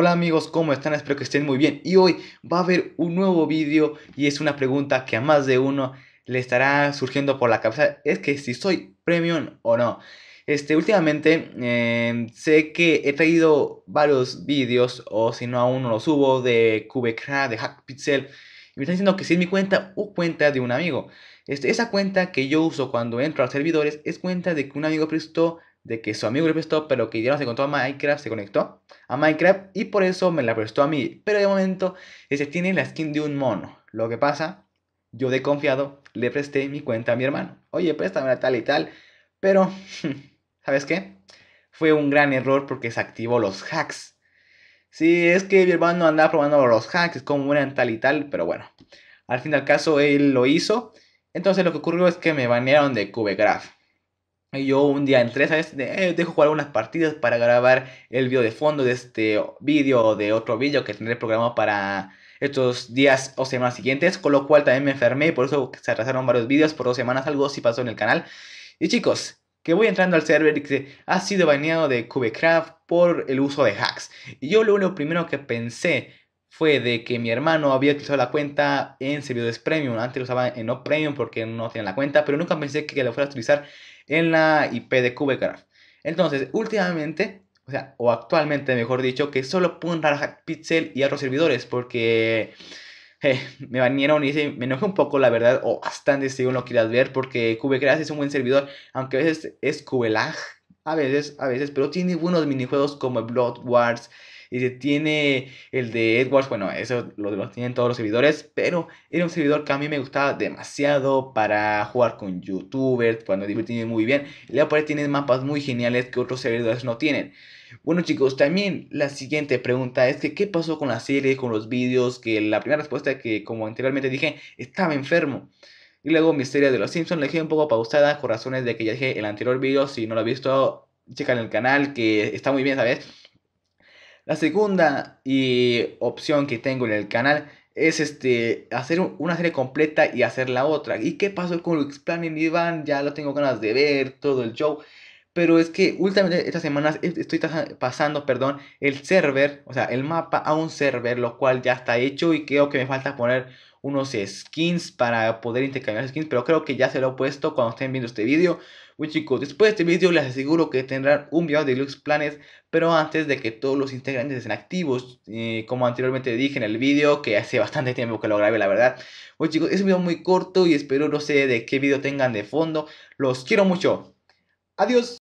Hola amigos, ¿cómo están? Espero que estén muy bien. Y hoy va a haber un nuevo vídeo y es una pregunta que a más de uno le estará surgiendo por la cabeza. Es que si soy premium o no. Este, últimamente em, sé que he traído varios vídeos, o si no aún no los subo, de QBK, de Hackpixel. Y me están diciendo que si es mi cuenta o cuenta de un amigo. Este, esa cuenta que yo uso cuando entro a servidores es cuenta de que un amigo prestó de que su amigo le prestó, pero que ya no se contó a Minecraft, se conectó a Minecraft y por eso me la prestó a mí. Pero de momento, ese tiene la skin de un mono. Lo que pasa, yo de confiado le presté mi cuenta a mi hermano. Oye, la tal y tal. Pero, ¿sabes qué? Fue un gran error porque se activó los hacks. Sí, es que mi hermano andaba probando los hacks, como eran tal y tal, pero bueno. Al fin y al caso, él lo hizo. Entonces lo que ocurrió es que me banearon de CubeGraph. Y yo un día entré, ¿sabes? De, eh, dejo jugar algunas partidas para grabar el video de fondo de este vídeo o de otro vídeo que tendré programado para estos días o semanas siguientes. Con lo cual también me enfermé y por eso se atrasaron varios vídeos por dos semanas. Algo así pasó en el canal. Y chicos, que voy entrando al server y que ha sido baneado de Cubecraft por el uso de hacks. Y yo lo, lo primero que pensé fue de que mi hermano había utilizado la cuenta en servidores premium. Antes lo usaba en no premium porque no tenía la cuenta, pero nunca pensé que lo fuera a utilizar en la IP de CubeCraft Entonces, últimamente, o sea, o actualmente mejor dicho, que solo puedo a Pixel y otros servidores porque eh, me banieron y me enojé un poco, la verdad, o bastante según lo quieras ver, porque Cubegraph es un buen servidor, aunque a veces es Cubelag, a veces, a veces, pero tiene buenos minijuegos como Blood Wars y se tiene el de Edwards, bueno, eso lo, tienen todos los servidores, pero era un servidor que a mí me gustaba demasiado para jugar con youtubers, cuando divertirme muy bien. Y aparte tiene mapas muy geniales que otros servidores no tienen. Bueno chicos, también la siguiente pregunta es que qué pasó con la serie, con los vídeos, que la primera respuesta que como anteriormente dije, estaba enfermo. Y luego Misterio de los Simpsons, le dejé un poco pausada, razones de que ya dije el anterior vídeo, si no lo ha visto, checa en el canal que está muy bien, ¿sabes? La segunda opción que tengo en el canal es este, hacer una serie completa y hacer la otra. ¿Y qué pasó con Explain Iván? Ya lo tengo ganas de ver, todo el show pero es que últimamente estas semanas estoy pasando, perdón, el server, o sea, el mapa a un server, lo cual ya está hecho y creo que me falta poner unos skins para poder intercambiar skins, pero creo que ya se lo he puesto cuando estén viendo este vídeo. uy chicos, después de este vídeo les aseguro que tendrán un video de Lux Planes, pero antes de que todos los integrantes estén activos, eh, como anteriormente dije en el vídeo, que hace bastante tiempo que lo grabé la verdad. uy chicos, es un video muy corto y espero no sé de qué video tengan de fondo. Los quiero mucho. Adiós.